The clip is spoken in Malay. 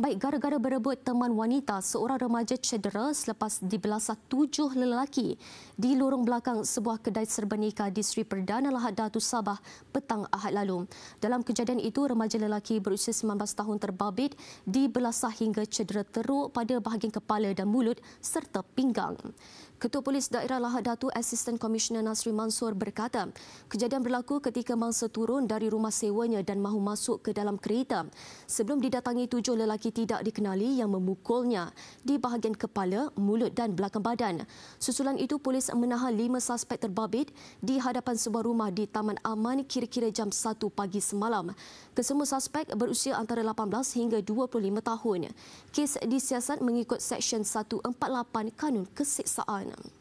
Baik, gara-gara berebut teman wanita, seorang remaja cedera selepas dibelasah tujuh lelaki di lorong belakang sebuah kedai serba nikah di Sri Perdana Lahad Datu Sabah petang Ahad lalu. Dalam kejadian itu, remaja lelaki berusia 19 tahun terbabit dibelasah hingga cedera teruk pada bahagian kepala dan mulut serta pinggang. Ketua Polis Daerah Lahad Datu, Assistant Commissioner Nasri Mansur berkata, kejadian berlaku ketika mangsa turun dari rumah sewanya dan mahu masuk ke dalam kereta. Sebelum didatangi tujuh lelaki tidak dikenali yang memukulnya di bahagian kepala, mulut dan belakang badan. Susulan itu, polis menahan lima suspek terbabit di hadapan sebuah rumah di Taman Aman kira-kira jam 1 pagi semalam. Kesemua suspek berusia antara 18 hingga 25 tahun. Kes disiasat mengikut Seksyen 148 Kanun Kesiksaan.